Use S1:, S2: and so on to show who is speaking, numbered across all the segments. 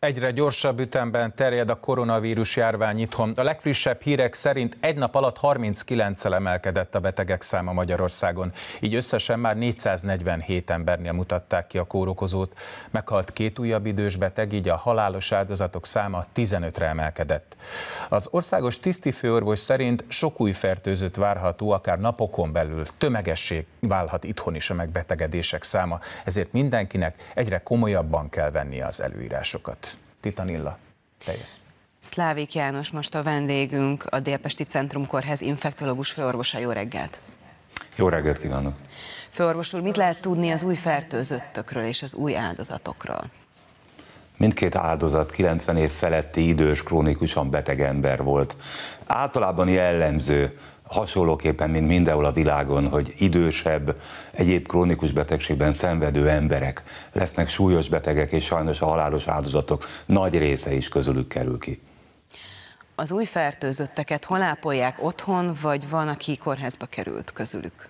S1: Egyre gyorsabb ütemben terjed a koronavírus járvány itthon. A legfrissebb hírek szerint egy nap alatt 39 el emelkedett a betegek száma Magyarországon. Így összesen már 447 embernél mutatták ki a kórokozót. Meghalt két újabb idős beteg, így a halálos áldozatok száma 15-re emelkedett. Az országos főorvos szerint sok új fertőzött várható, akár napokon belül tömegesség válhat itthon is a megbetegedések száma, ezért mindenkinek egyre komolyabban kell venni az előírásokat titanilla teljes.
S2: Szlávik János most a vendégünk, a Délpesti Centrum Kórház infektológus főorvosa. Jó reggelt!
S1: Jó reggelt kívánok!
S2: Főorvos úr, mit lehet tudni az új fertőzöttökről és az új áldozatokról?
S1: Mindkét áldozat 90 év feletti idős, krónikusan beteg ember volt. Általában jellemző, hasonlóképpen, mint mindenhol a világon, hogy idősebb, egyéb krónikus betegségben szenvedő emberek lesznek súlyos betegek, és sajnos a halálos áldozatok nagy része is közülük kerül ki.
S2: Az új fertőzötteket hol ápolják otthon, vagy van, aki kórházba került közülük?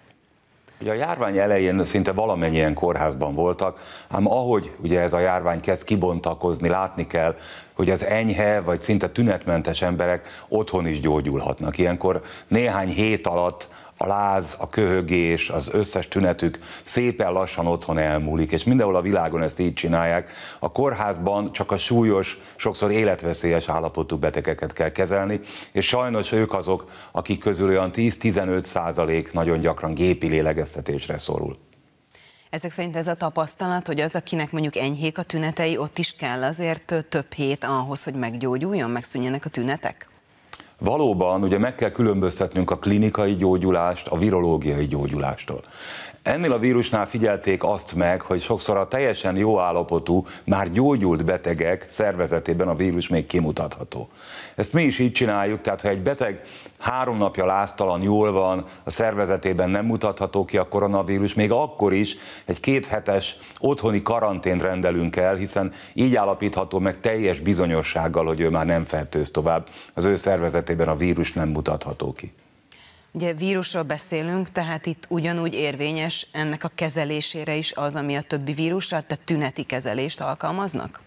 S2: Ugye a
S1: járvány elején szinte valamennyien kórházban voltak, ám ahogy ugye ez a járvány kezd kibontakozni, látni kell, hogy az enyhe vagy szinte tünetmentes emberek otthon is gyógyulhatnak. Ilyenkor néhány hét alatt a láz, a köhögés, az összes tünetük szépen lassan otthon elmúlik, és mindenhol a világon ezt így csinálják. A kórházban csak a súlyos, sokszor életveszélyes állapotú betegeket kell kezelni, és sajnos ők azok, akik közül olyan 10-15 százalék nagyon gyakran gépi lélegeztetésre
S2: szorul. Ezek szerint ez a tapasztalat, hogy az, akinek mondjuk enyhék a tünetei, ott is kell azért több hét ahhoz, hogy meggyógyuljon, megszűnjenek a tünetek?
S1: Valóban ugye meg kell különböztetnünk a klinikai gyógyulást a virológiai gyógyulástól. Ennél a vírusnál figyelték azt meg, hogy sokszor a teljesen jó állapotú, már gyógyult betegek szervezetében a vírus még kimutatható. Ezt mi is így csináljuk, tehát ha egy beteg három napja láztalan, jól van, a szervezetében nem mutatható ki a koronavírus, még akkor is egy kéthetes otthoni karantént rendelünk el, hiszen így állapítható meg teljes bizonyossággal, hogy ő már nem fertőz tovább, az ő szervezetében a vírus
S2: nem mutatható ki. Ugye vírusról beszélünk, tehát itt ugyanúgy érvényes ennek a kezelésére is az, ami a többi vírussal, tehát tüneti kezelést alkalmaznak?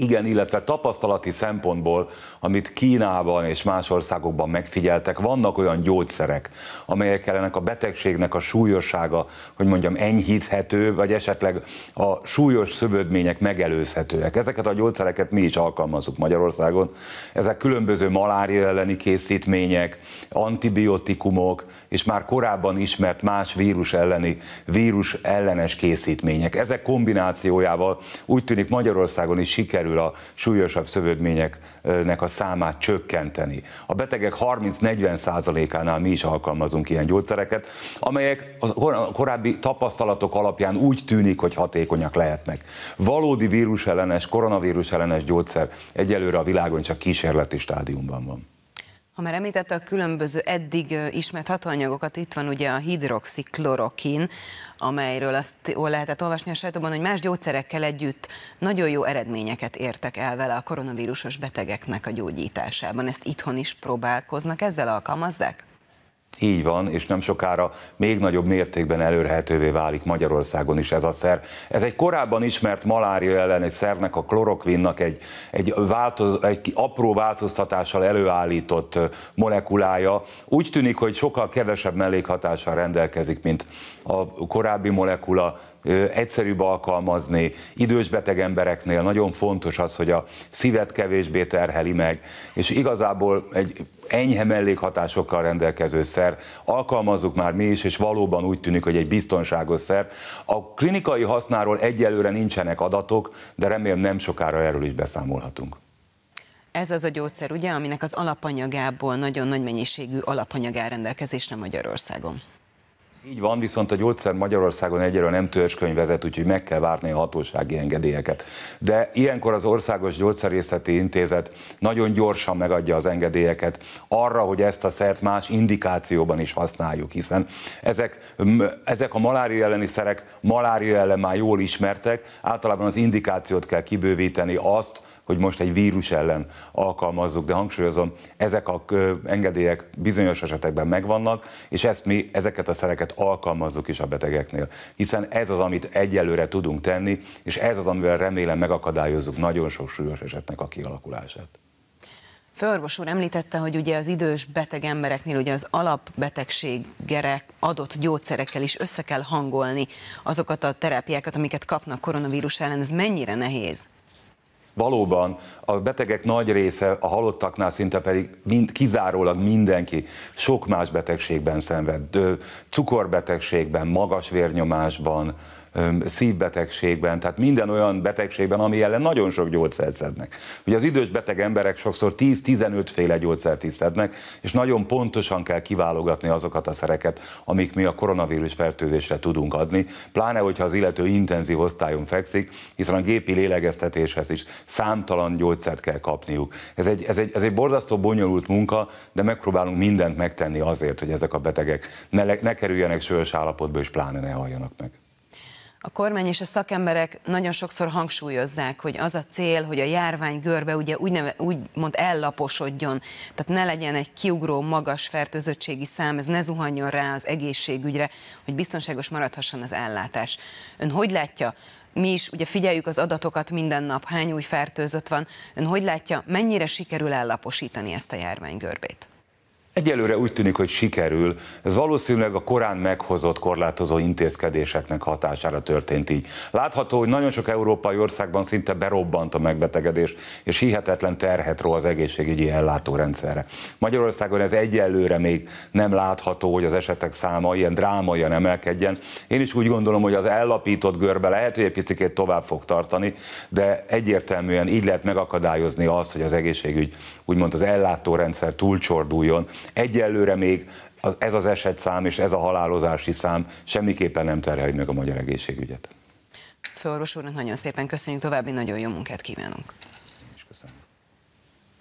S1: Igen, illetve tapasztalati szempontból, amit Kínában és más országokban megfigyeltek, vannak olyan gyógyszerek, amelyekkel ennek a betegségnek a súlyossága, hogy mondjam, enyhíthető, vagy esetleg a súlyos szövődmények megelőzhetőek. Ezeket a gyógyszereket mi is alkalmazunk Magyarországon. Ezek különböző malária elleni készítmények, antibiotikumok, és már korábban ismert más vírus elleni, vírus ellenes készítmények. Ezek kombinációjával úgy tűnik Magyarországon is sikerül sikerül a súlyosabb szövődményeknek a számát csökkenteni. A betegek 30-40%-ánál mi is alkalmazunk ilyen gyógyszereket, amelyek a korábbi tapasztalatok alapján úgy tűnik, hogy hatékonyak lehetnek. Valódi vírusellenes, koronavírus ellenes gyógyszer egyelőre a világon csak kísérleti stádiumban van.
S2: Ha már említette a különböző eddig ismert hatóanyagokat, itt van ugye a hidroxiklorokin, amelyről azt lehetett olvasni a sajtóban, hogy más gyógyszerekkel együtt nagyon jó eredményeket értek el vele a koronavírusos betegeknek a gyógyításában. Ezt itthon is próbálkoznak, ezzel alkalmazzák?
S1: Így van, és nem sokára még nagyobb mértékben elérhetővé válik Magyarországon is ez a szer. Ez egy korábban ismert malária egy szernek, a klorokvinnak egy, egy, változ, egy apró változtatással előállított molekulája. Úgy tűnik, hogy sokkal kevesebb mellékhatással rendelkezik, mint a korábbi molekula, egyszerűbb alkalmazni, idős beteg embereknél nagyon fontos az, hogy a szívet kevésbé terheli meg, és igazából egy enyhe mellékhatásokkal rendelkező szer, alkalmazzuk már mi is, és valóban úgy tűnik, hogy egy biztonságos szer. A klinikai hasznáról egyelőre nincsenek adatok, de remélem nem sokára erről is beszámolhatunk.
S2: Ez az a gyógyszer, ugye, aminek az alapanyagából nagyon nagy mennyiségű alapanyag áll rendelkezésre Magyarországon.
S1: Így van, viszont a gyógyszer Magyarországon egyelőre nem törzskönyvezet, úgyhogy meg kell várni a hatósági engedélyeket. De ilyenkor az Országos Gyógyszerészeti Intézet nagyon gyorsan megadja az engedélyeket arra, hogy ezt a szert más indikációban is használjuk, hiszen ezek, ezek a malária elleni szerek malária ellen már jól ismertek, általában az indikációt kell kibővíteni azt, hogy most egy vírus ellen alkalmazzuk, de hangsúlyozom, ezek a engedélyek bizonyos esetekben megvannak, és ezt mi, ezeket a szereket alkalmazzuk is a betegeknél. Hiszen ez az, amit egyelőre tudunk tenni, és ez az, amivel remélem megakadályozzuk nagyon sok súlyos esetnek a kialakulását.
S2: Főorvos úr említette, hogy ugye az idős beteg embereknél ugye az alapbetegségere adott gyógyszerekkel is össze kell hangolni azokat a terápiákat, amiket kapnak koronavírus ellen. Ez mennyire nehéz?
S1: valóban a betegek nagy része, a halottaknál szinte pedig mind, kizárólag mindenki sok más betegségben szenved, cukorbetegségben, magas vérnyomásban, szívbetegségben, tehát minden olyan betegségben, ami ellen nagyon sok gyógyszert szednek. Ugye az idős beteg emberek sokszor 10-15 féle gyógyszert is szednek, és nagyon pontosan kell kiválogatni azokat a szereket, amik mi a koronavírus fertőzésre tudunk adni, pláne hogyha az illető intenzív osztályon fekszik, hiszen a gépi lélegeztetéshez is számtalan gyógyszert kell kapniuk. Ez egy, ez egy, ez egy borzasztó bonyolult munka, de megpróbálunk mindent megtenni azért, hogy ezek a betegek ne, ne kerüljenek sős állapotba, és pláne
S2: ne halljanak meg a kormány és a szakemberek nagyon sokszor hangsúlyozzák, hogy az a cél, hogy a járvány görbe ugye úgyneve, úgymond ellaposodjon, tehát ne legyen egy kiugró magas fertőzöttségi szám, ez ne zuhanjon rá az egészségügyre, hogy biztonságos maradhasson az ellátás. Ön hogy látja, mi is ugye figyeljük az adatokat minden nap, hány új fertőzött van, ön hogy látja, mennyire sikerül ellaposítani ezt a járvány görbét?
S1: Egyelőre úgy tűnik, hogy sikerül. Ez valószínűleg a korán meghozott korlátozó intézkedéseknek hatására történt így. Látható, hogy nagyon sok európai országban szinte berobbant a megbetegedés, és hihetetlen terhet ró az egészségügyi ellátórendszerre. Magyarországon ez egyelőre még nem látható, hogy az esetek száma ilyen drámaian emelkedjen. Én is úgy gondolom, hogy az ellapított görbe lehet, hogy egy picit tovább fog tartani, de egyértelműen így lehet megakadályozni azt, hogy az egészségügy úgymond az ellátórendszer túlcsorduljon, Egyelőre még ez az esetszám és ez a halálozási szám semmiképpen nem terheli meg a magyar egészségügyet.
S2: Főorvos úrnak nagyon szépen köszönjük, további nagyon jó munkát kívánunk. És köszönöm.